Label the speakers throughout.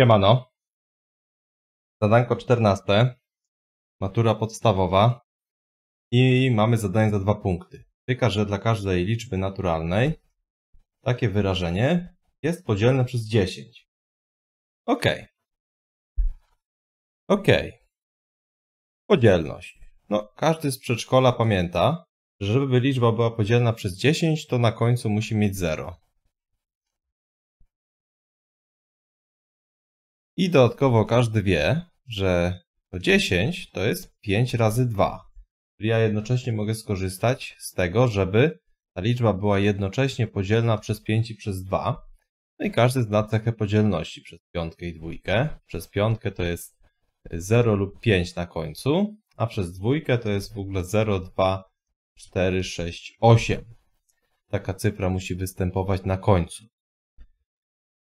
Speaker 1: Siemano. Zadanko 14. Matura podstawowa.
Speaker 2: I mamy zadanie za dwa punkty. Tyka, że dla każdej liczby naturalnej takie
Speaker 1: wyrażenie jest podzielne przez 10. OK. OK. Podzielność. No, każdy z przedszkola
Speaker 2: pamięta, że żeby liczba była podzielna przez 10, to na końcu musi mieć 0.
Speaker 1: I dodatkowo każdy wie, że to 10 to jest 5 razy 2. Czyli ja
Speaker 2: jednocześnie mogę skorzystać z tego, żeby ta liczba była jednocześnie podzielna przez 5 i przez 2. No i każdy zna cechę podzielności przez piątkę i dwójkę. Przez piątkę to jest 0 lub 5 na końcu, a przez dwójkę to jest w ogóle 0, 2, 4, 6, 8. Taka cyfra musi występować na końcu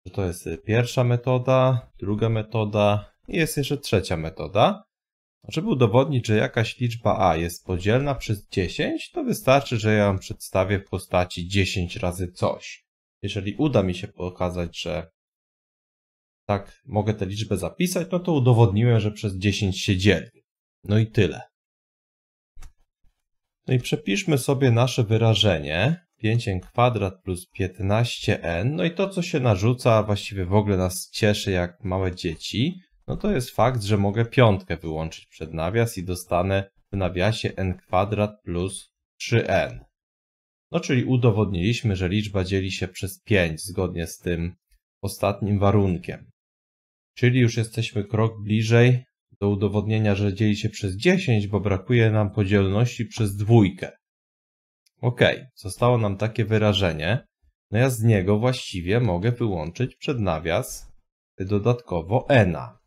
Speaker 2: że to jest y, pierwsza metoda, druga metoda i jest jeszcze trzecia metoda. Żeby znaczy, udowodnić, że jakaś liczba a jest podzielna przez 10, to wystarczy, że ja ją przedstawię w postaci 10 razy coś. Jeżeli uda mi się pokazać, że tak mogę tę liczbę zapisać, no to udowodniłem, że przez 10 się dzieli. No i tyle. No i przepiszmy sobie nasze wyrażenie. 5n kwadrat plus 15n, no i to co się narzuca, właściwie w ogóle nas cieszy jak małe dzieci, no to jest fakt, że mogę piątkę wyłączyć przed nawias i dostanę w nawiasie n kwadrat plus 3n. No czyli udowodniliśmy, że liczba dzieli się przez 5 zgodnie z tym ostatnim warunkiem. Czyli już jesteśmy krok bliżej do udowodnienia, że dzieli się przez 10, bo brakuje nam podzielności przez dwójkę. OK, zostało nam takie wyrażenie. No ja z niego właściwie mogę wyłączyć przed nawias dodatkowo ena.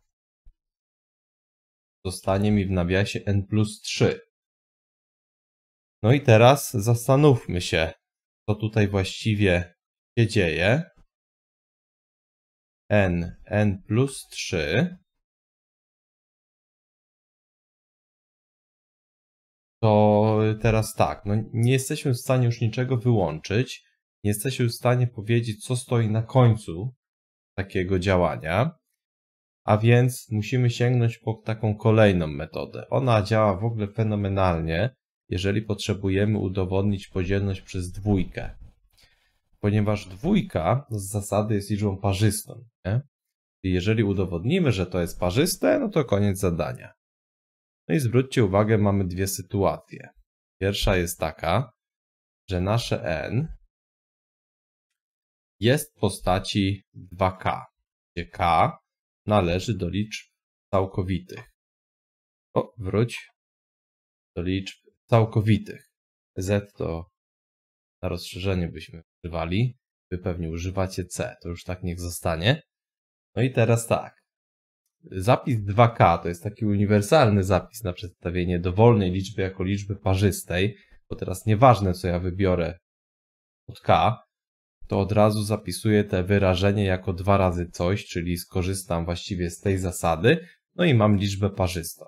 Speaker 2: Zostanie mi w nawiasie n plus 3. No i teraz zastanówmy się, co tutaj właściwie się
Speaker 1: dzieje. n, n plus 3 to teraz tak, no nie jesteśmy w stanie już niczego wyłączyć, nie jesteśmy w stanie
Speaker 2: powiedzieć, co stoi na końcu takiego działania, a więc musimy sięgnąć po taką kolejną metodę. Ona działa w ogóle fenomenalnie, jeżeli potrzebujemy udowodnić podzielność przez dwójkę, ponieważ dwójka z zasady jest liczbą parzystą. Nie? I jeżeli udowodnimy, że to jest parzyste, no to koniec zadania. No i zwróćcie uwagę, mamy dwie sytuacje. Pierwsza jest taka, że nasze n
Speaker 1: jest w postaci 2k, gdzie k należy do liczb całkowitych. O, wróć do liczb całkowitych. z to na rozszerzenie byśmy używali. Wy
Speaker 2: pewnie używacie c, to już tak niech zostanie. No i teraz tak. Zapis 2K to jest taki uniwersalny zapis na przedstawienie dowolnej liczby jako liczby parzystej, bo teraz nieważne co ja wybiorę od K, to od razu zapisuję te wyrażenie jako dwa razy coś, czyli skorzystam właściwie z tej zasady, no i mam liczbę parzystą.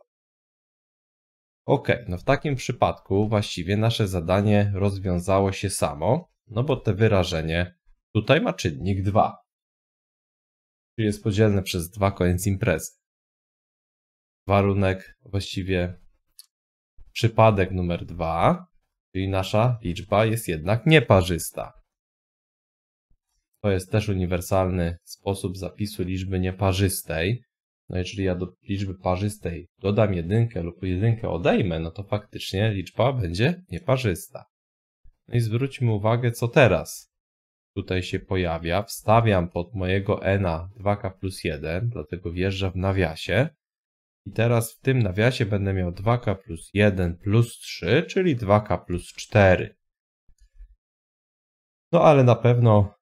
Speaker 2: Ok, no w takim przypadku właściwie nasze zadanie rozwiązało się samo, no bo te wyrażenie tutaj ma czynnik 2 czyli jest podzielne przez dwa koniec imprezy. Warunek, właściwie przypadek numer dwa, czyli nasza liczba jest jednak nieparzysta. To jest też uniwersalny sposób zapisu liczby nieparzystej. No i jeżeli ja do liczby parzystej dodam jedynkę lub jedynkę odejmę, no to faktycznie liczba będzie nieparzysta. No i zwróćmy uwagę, co teraz tutaj się pojawia. Wstawiam pod mojego ena 2k plus 1, dlatego wjeżdża w nawiasie. I teraz w tym nawiasie będę miał 2k plus 1 plus 3, czyli 2k plus 4. No ale na pewno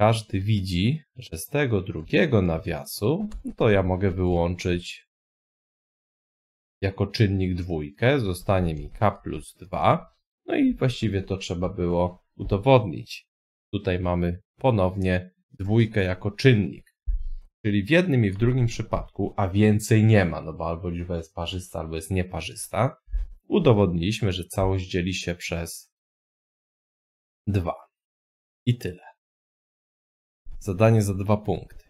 Speaker 2: każdy widzi, że z tego drugiego nawiasu no to ja mogę wyłączyć jako czynnik dwójkę, zostanie mi k plus 2. No i właściwie to trzeba było udowodnić. Tutaj mamy ponownie dwójkę jako czynnik. Czyli w jednym i w drugim przypadku, a więcej nie ma, no bo albo liczba jest parzysta, albo jest nieparzysta, udowodniliśmy, że całość
Speaker 1: dzieli się przez 2. I tyle. Zadanie za dwa punkty.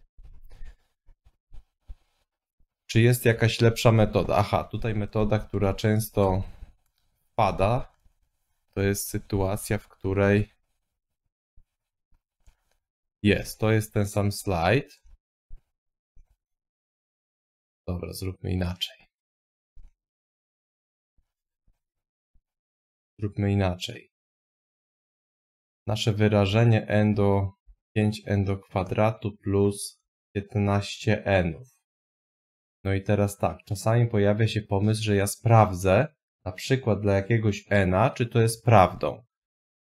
Speaker 2: Czy jest jakaś lepsza metoda? Aha, tutaj metoda, która często pada, to jest sytuacja, w której
Speaker 1: jest, to jest ten sam slajd. Dobra, zróbmy inaczej. Zróbmy inaczej. Nasze wyrażenie n do
Speaker 2: 5n do kwadratu plus 15nów. No i teraz tak, czasami pojawia się pomysł, że ja sprawdzę, na przykład dla jakiegoś n, czy to jest prawdą.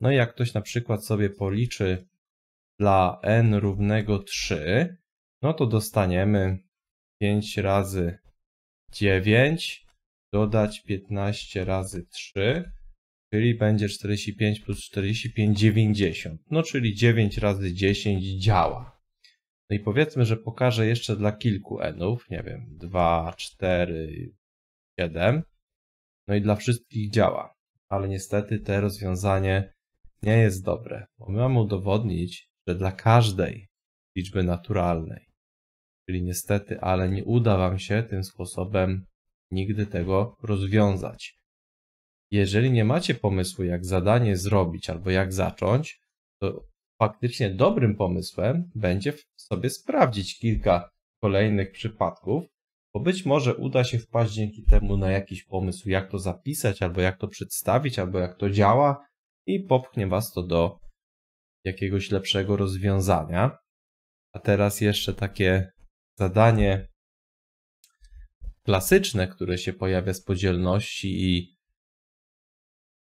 Speaker 2: No i jak ktoś na przykład sobie policzy dla n równego 3, no to dostaniemy 5 razy 9 dodać 15 razy 3, czyli będzie 45 plus 45, 90. No czyli 9 razy 10 działa. No i powiedzmy, że pokażę jeszcze dla kilku nów, nie wiem, 2, 4, 7. No i dla wszystkich działa, ale niestety to rozwiązanie nie jest dobre, bo my mamy udowodnić, że dla każdej liczby naturalnej, czyli niestety, ale nie uda Wam się tym sposobem nigdy tego rozwiązać. Jeżeli nie macie pomysłu, jak zadanie zrobić albo jak zacząć, to faktycznie dobrym pomysłem będzie sobie sprawdzić kilka kolejnych przypadków, bo być może uda się wpaść dzięki temu na jakiś pomysł, jak to zapisać, albo jak to przedstawić, albo jak to działa i popchnie Was to do jakiegoś lepszego rozwiązania. A teraz jeszcze takie zadanie klasyczne, które się pojawia z podzielności i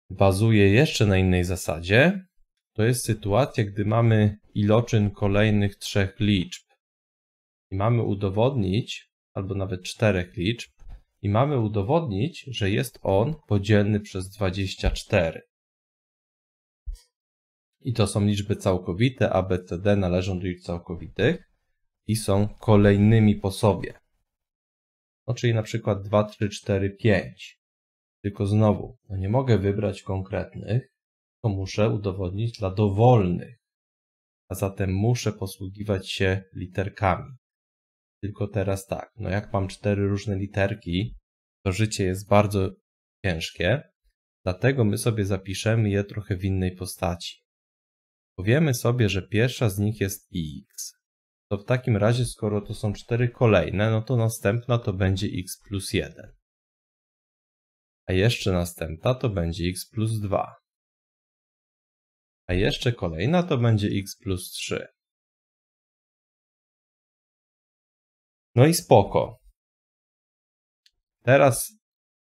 Speaker 2: bazuje jeszcze na innej zasadzie, to jest sytuacja, gdy mamy iloczyn kolejnych trzech liczb i mamy udowodnić, albo nawet czterech liczb, i mamy udowodnić, że jest on podzielny przez 24 i to są liczby całkowite, A, B, C, D należą do liczb całkowitych i są kolejnymi po sobie. No, czyli na przykład 2, 3, 4, 5. Tylko znowu, no nie mogę wybrać konkretnych, to muszę udowodnić dla dowolnych. A zatem muszę posługiwać się literkami. Tylko teraz tak, no jak mam cztery różne literki, to życie jest bardzo ciężkie, dlatego my sobie zapiszemy je trochę w innej postaci. Powiemy sobie, że pierwsza z nich jest x. To w takim razie, skoro to są cztery kolejne, no to następna to będzie x plus 1. A jeszcze następna to będzie x
Speaker 1: plus 2. A jeszcze kolejna to będzie x plus 3. No i spoko. Teraz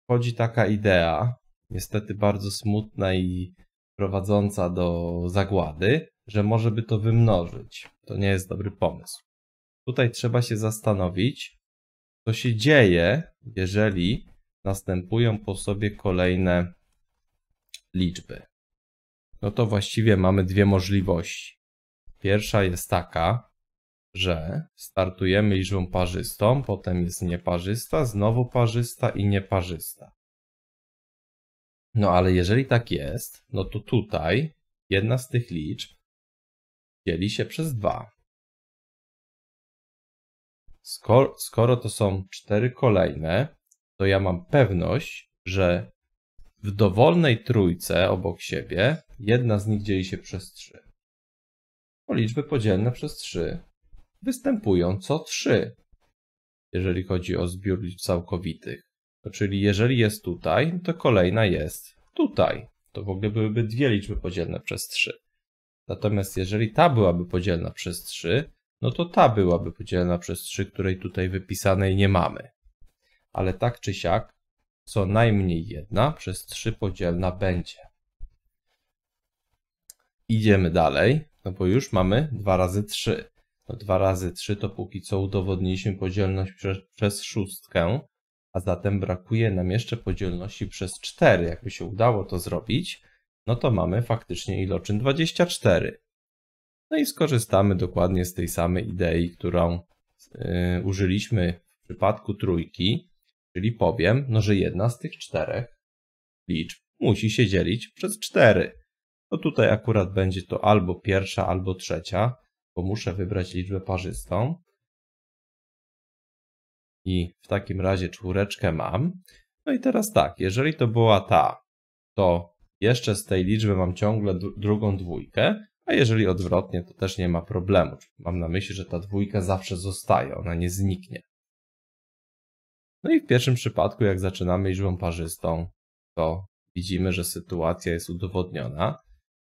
Speaker 1: wchodzi taka idea, niestety bardzo
Speaker 2: smutna i prowadząca do zagłady, że może by to wymnożyć. To nie jest dobry pomysł. Tutaj trzeba się zastanowić, co się dzieje, jeżeli następują po sobie kolejne liczby. No to właściwie mamy dwie możliwości. Pierwsza jest taka, że startujemy liczbą parzystą, potem jest nieparzysta, znowu parzysta i nieparzysta. No ale jeżeli tak
Speaker 1: jest, no to tutaj jedna z tych liczb dzieli się przez 2. Skoro, skoro to są cztery
Speaker 2: kolejne, to ja mam pewność, że w dowolnej trójce obok siebie jedna z nich dzieli się przez 3. Bo no, liczby podzielne przez 3 występują co 3, jeżeli chodzi o zbiór liczb całkowitych czyli jeżeli jest tutaj, to kolejna jest tutaj. To w ogóle byłyby dwie liczby podzielne przez 3. Natomiast jeżeli ta byłaby podzielna przez 3, no to ta byłaby podzielna przez 3, której tutaj wypisanej nie mamy. Ale tak czy siak, co najmniej jedna przez 3 podzielna będzie. Idziemy dalej, no bo już mamy 2 razy 3. No 2 razy 3 to póki co udowodniliśmy podzielność przez szóstkę, a zatem brakuje nam jeszcze podzielności przez 4. Jakby się udało to zrobić, no to mamy faktycznie iloczyn 24. No i skorzystamy dokładnie z tej samej idei, którą yy, użyliśmy w przypadku trójki, czyli powiem, no że jedna z tych czterech liczb musi się dzielić przez 4. No tutaj akurat będzie to albo pierwsza, albo trzecia, bo muszę wybrać liczbę parzystą. I w takim razie czwóreczkę mam. No i teraz tak, jeżeli to była ta, to jeszcze z tej liczby mam ciągle drugą dwójkę, a jeżeli odwrotnie, to też nie ma problemu. Mam na myśli, że ta dwójka zawsze zostaje, ona nie zniknie. No i w pierwszym przypadku, jak zaczynamy liczbą parzystą, to widzimy, że sytuacja jest udowodniona.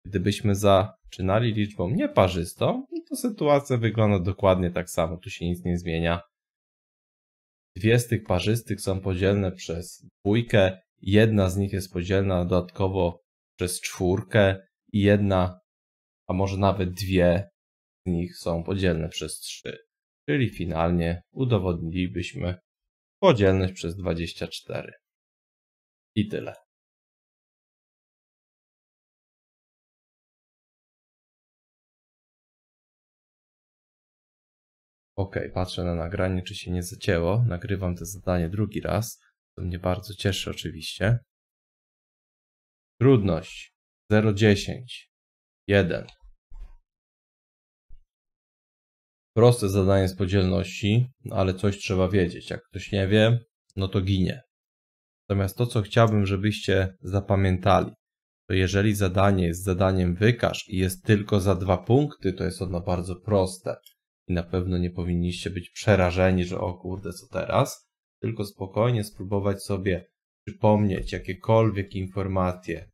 Speaker 2: Gdybyśmy zaczynali liczbą nieparzystą, to sytuacja wygląda dokładnie tak samo, tu się nic nie zmienia. Dwie z tych parzystych są podzielne przez dwójkę, jedna z nich jest podzielna dodatkowo przez czwórkę i jedna, a może nawet dwie z nich są podzielne przez trzy. Czyli finalnie udowodnilibyśmy
Speaker 1: podzielność przez 24. I tyle. Ok, patrzę na nagranie, czy się nie zacięło. Nagrywam to zadanie drugi raz. To mnie bardzo cieszy oczywiście. Trudność 0,10 1
Speaker 2: Proste zadanie z podzielności, no ale coś trzeba wiedzieć. Jak ktoś nie wie, no to ginie. Natomiast to, co chciałbym, żebyście zapamiętali, to jeżeli zadanie jest zadaniem wykaż i jest tylko za dwa punkty, to jest ono bardzo proste i na pewno nie powinniście być przerażeni, że o kurde, co teraz, tylko spokojnie spróbować sobie przypomnieć jakiekolwiek informacje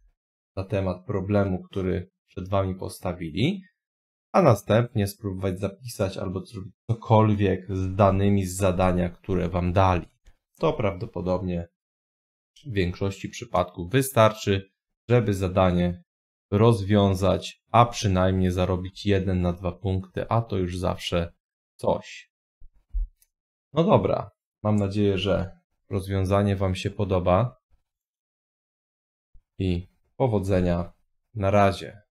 Speaker 2: na temat problemu, który przed Wami postawili, a następnie spróbować zapisać albo zrobić cokolwiek z danymi z zadania, które Wam dali. To prawdopodobnie w większości przypadków wystarczy, żeby zadanie rozwiązać, a przynajmniej zarobić 1 na 2 punkty, a to już zawsze coś. No dobra, mam nadzieję, że
Speaker 1: rozwiązanie Wam się podoba i powodzenia. Na razie.